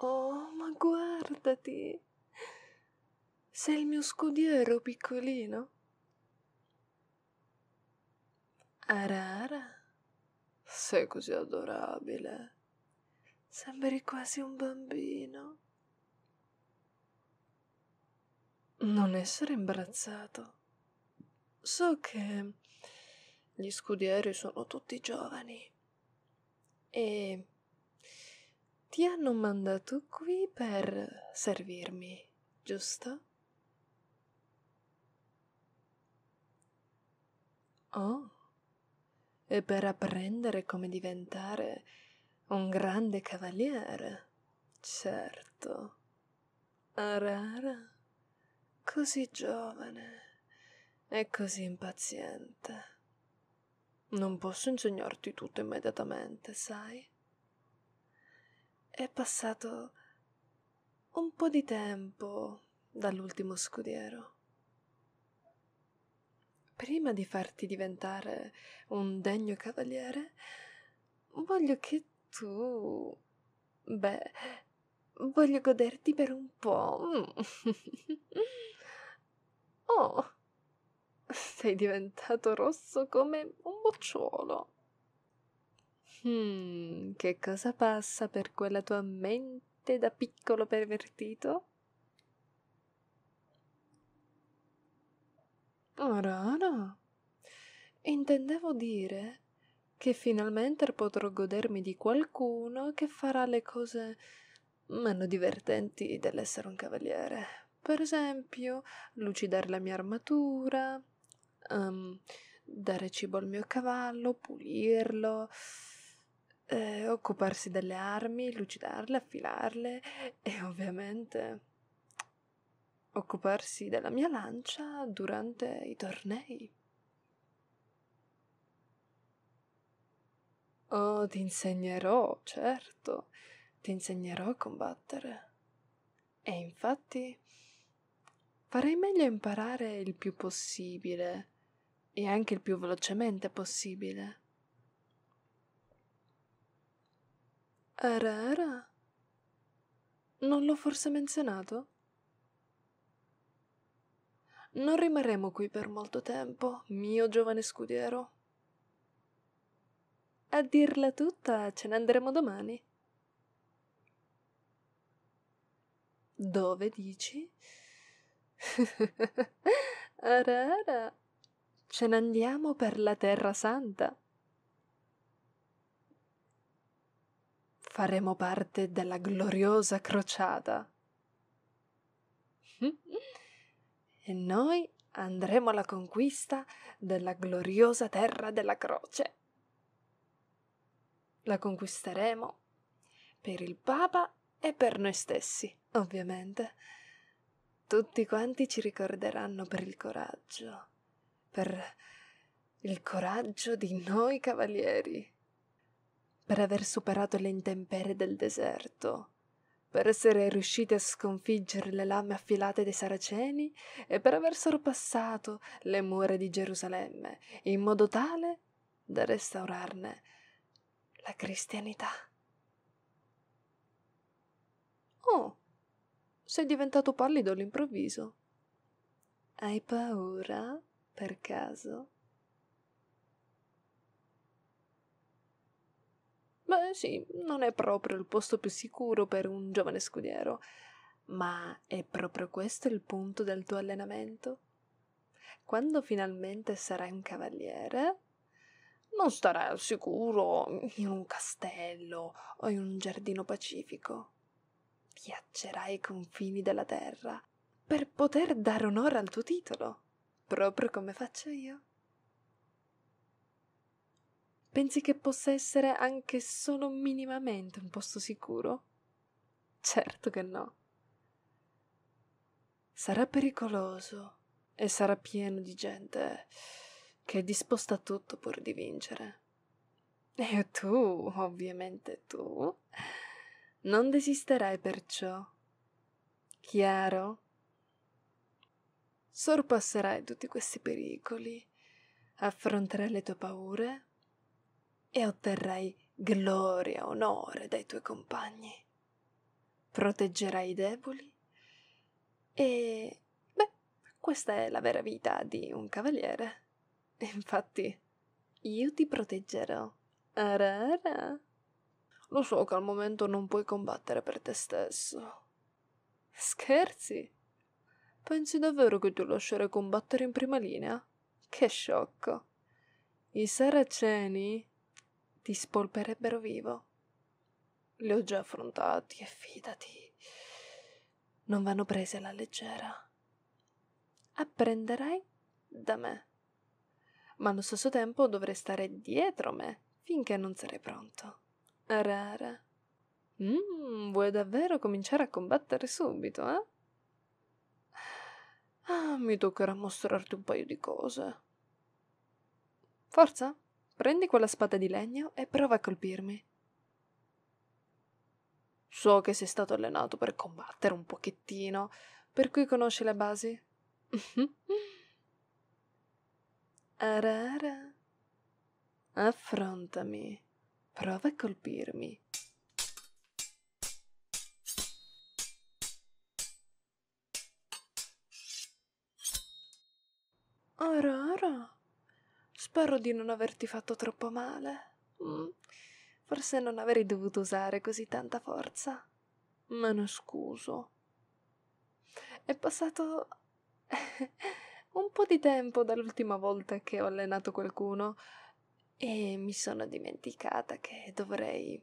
Oh, ma guardati! Sei il mio scudiero piccolino. Arara, sei così adorabile. Sembri quasi un bambino. Non essere imbarazzato. So che gli scudieri sono tutti giovani e ti hanno mandato qui per servirmi, giusto? Oh, e per apprendere come diventare un grande cavaliere, certo. Arara, così giovane e così impaziente. Non posso insegnarti tutto immediatamente, sai? È passato un po' di tempo dall'ultimo scudiero. Prima di farti diventare un degno cavaliere, voglio che tu... Beh, voglio goderti per un po'. oh, sei diventato rosso come un bocciolo. Hmm, che cosa passa per quella tua mente da piccolo pervertito? Rana, intendevo dire che finalmente potrò godermi di qualcuno che farà le cose meno divertenti dell'essere un cavaliere. Per esempio, lucidare la mia armatura, um, dare cibo al mio cavallo, pulirlo, eh, occuparsi delle armi, lucidarle, affilarle e ovviamente occuparsi della mia lancia durante i tornei. Oh, ti insegnerò, certo, ti insegnerò a combattere. E infatti farei meglio imparare il più possibile e anche il più velocemente possibile Era era? Non l'ho forse menzionato? Non rimarremo qui per molto tempo, mio giovane scudiero. A dirla tutta, ce ne andremo domani. Dove dici? Arara, ce ne andiamo per la Terra Santa. faremo parte della gloriosa crociata. e noi andremo alla conquista della gloriosa terra della croce. La conquisteremo per il Papa e per noi stessi, ovviamente. Tutti quanti ci ricorderanno per il coraggio, per il coraggio di noi cavalieri per aver superato le intemperie del deserto, per essere riusciti a sconfiggere le lame affilate dei saraceni e per aver sorpassato le mura di Gerusalemme, in modo tale da restaurarne la cristianità. Oh, sei diventato pallido all'improvviso. Hai paura, per caso? Beh sì, non è proprio il posto più sicuro per un giovane scudiero, ma è proprio questo il punto del tuo allenamento? Quando finalmente sarai un cavaliere, non starai al sicuro in un castello o in un giardino pacifico. Ghiaccerai i confini della terra per poter dare onore al tuo titolo, proprio come faccio io. Pensi che possa essere anche solo minimamente un posto sicuro? Certo che no. Sarà pericoloso e sarà pieno di gente che è disposta a tutto pur di vincere. E tu, ovviamente tu, non desisterai perciò. Chiaro? Sorpasserai tutti questi pericoli, affronterai le tue paure e otterrai gloria, e onore dai tuoi compagni. Proteggerai i deboli e... beh, questa è la vera vita di un cavaliere. Infatti, io ti proteggerò. Arara. Lo so che al momento non puoi combattere per te stesso. Scherzi? Pensi davvero che ti lascerei combattere in prima linea? Che sciocco. I saraceni ti spolperebbero vivo. Li ho già affrontati e fidati. Non vanno prese alla leggera. Apprenderai da me. Ma allo stesso tempo dovrai stare dietro me finché non sarai pronto. Rara. Mm, vuoi davvero cominciare a combattere subito, eh? Ah, mi toccherà mostrarti un paio di cose. Forza? Prendi quella spada di legno e prova a colpirmi. So che sei stato allenato per combattere un pochettino, per cui conosci le basi? Arara. Affrontami. Prova a colpirmi. Arara. Spero di non averti fatto troppo male. Mm. Forse non avrei dovuto usare così tanta forza. Me ne scuso. È passato un po' di tempo dall'ultima volta che ho allenato qualcuno e mi sono dimenticata che dovrei,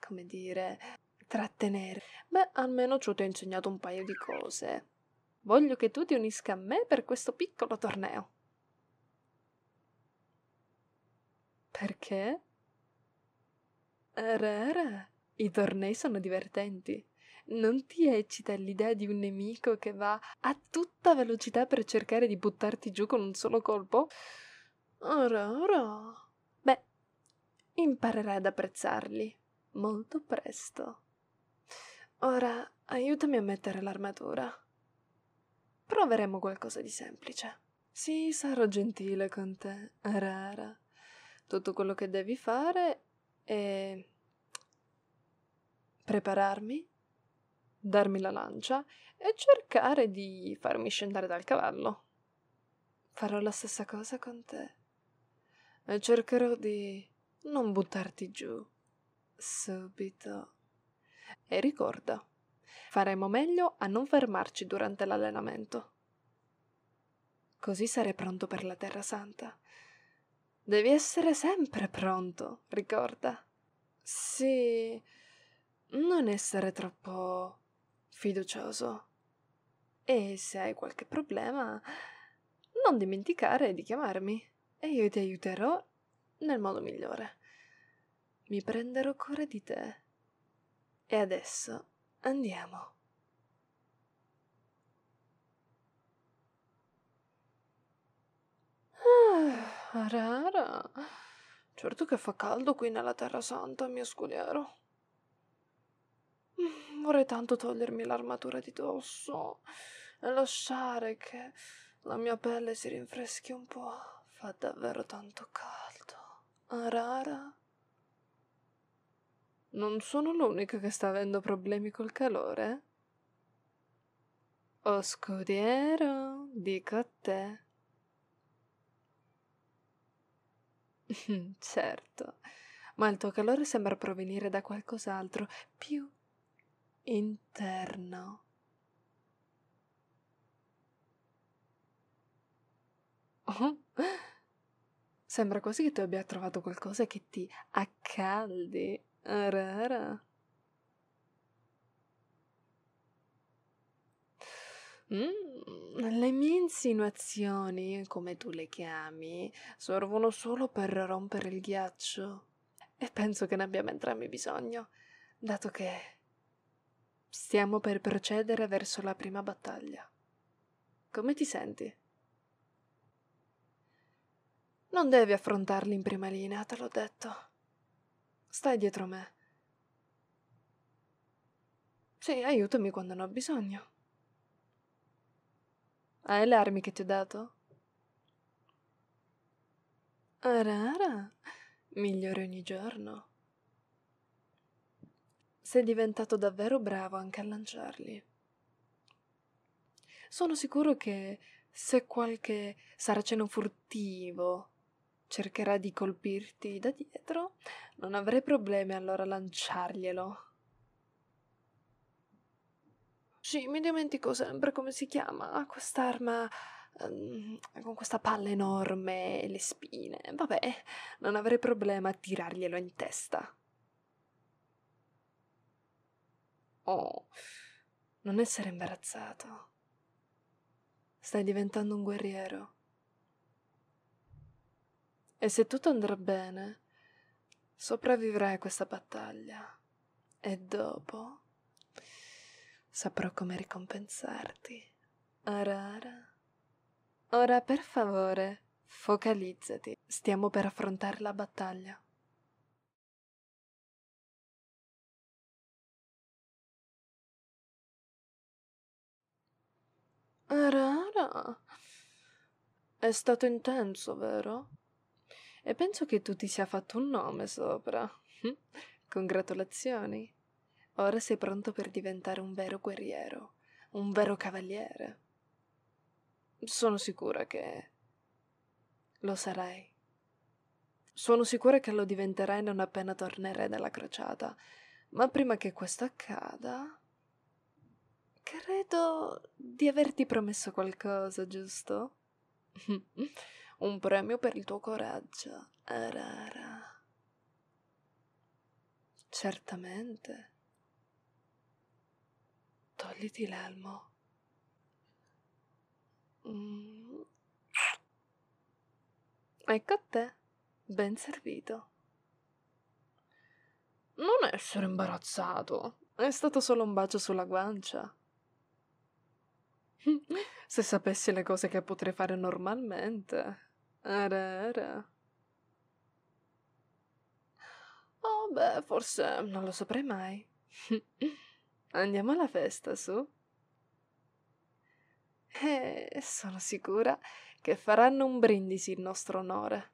come dire, trattenere. Beh, almeno ciò ti ho insegnato un paio di cose. Voglio che tu ti unisca a me per questo piccolo torneo. Perché? Rara, i tornei sono divertenti. Non ti eccita l'idea di un nemico che va a tutta velocità per cercare di buttarti giù con un solo colpo? Rara. Beh, imparerai ad apprezzarli molto presto. Ora aiutami a mettere l'armatura. Proveremo qualcosa di semplice. Sì, sarò gentile con te, Rara. Tutto quello che devi fare è prepararmi, darmi la lancia e cercare di farmi scendere dal cavallo. Farò la stessa cosa con te. E cercherò di non buttarti giù subito. E ricorda, faremo meglio a non fermarci durante l'allenamento. Così sarai pronto per la Terra Santa Devi essere sempre pronto, ricorda. Sì, non essere troppo fiducioso. E se hai qualche problema, non dimenticare di chiamarmi e io ti aiuterò nel modo migliore. Mi prenderò cura di te. E adesso andiamo. Ah, rara. Certo che fa caldo qui nella Terra Santa, mio scudiero. Vorrei tanto togliermi l'armatura di dosso e lasciare che la mia pelle si rinfreschi un po'. Fa davvero tanto caldo. Ah, rara. Non sono l'unica che sta avendo problemi col calore? O oh, scudiero, dico a te. certo, ma il tuo calore sembra provenire da qualcos'altro più interno. Oh, sembra quasi che tu abbia trovato qualcosa che ti accaldi. Rara. Mm le mie insinuazioni, come tu le chiami, servono solo per rompere il ghiaccio. E penso che ne abbiamo entrambi bisogno, dato che stiamo per procedere verso la prima battaglia. Come ti senti? Non devi affrontarli in prima linea, te l'ho detto. Stai dietro me. Sì, aiutami quando ne ho bisogno. Hai ah, le armi che ti ho dato? Rara, migliore ogni giorno. Sei diventato davvero bravo anche a lanciarli. Sono sicuro che se qualche saraceno furtivo cercherà di colpirti da dietro, non avrei problemi allora a lanciarglielo. Sì, mi dimentico sempre come si chiama quest'arma ehm, con questa palla enorme e le spine. Vabbè, non avrei problema a tirarglielo in testa. Oh, non essere imbarazzato. Stai diventando un guerriero. E se tutto andrà bene, sopravvivrai a questa battaglia. E dopo Saprò come ricompensarti. Arara. Ora per favore, focalizzati. Stiamo per affrontare la battaglia. Arara. È stato intenso, vero? E penso che tu ti sia fatto un nome sopra. Congratulazioni. Ora sei pronto per diventare un vero guerriero, un vero cavaliere. Sono sicura che lo sarai. Sono sicura che lo diventerai non appena tornerai dalla crociata, ma prima che questo accada... Credo di averti promesso qualcosa, giusto? un premio per il tuo coraggio, Arara. Certamente. Togliti l'elmo. Mm. Ecco a te, ben servito. Non essere imbarazzato, è stato solo un bacio sulla guancia. Se sapessi le cose che potrei fare normalmente. Era, era. Oh, beh, forse non lo saprei mai. Andiamo alla festa, su? E eh, sono sicura che faranno un brindisi il nostro onore.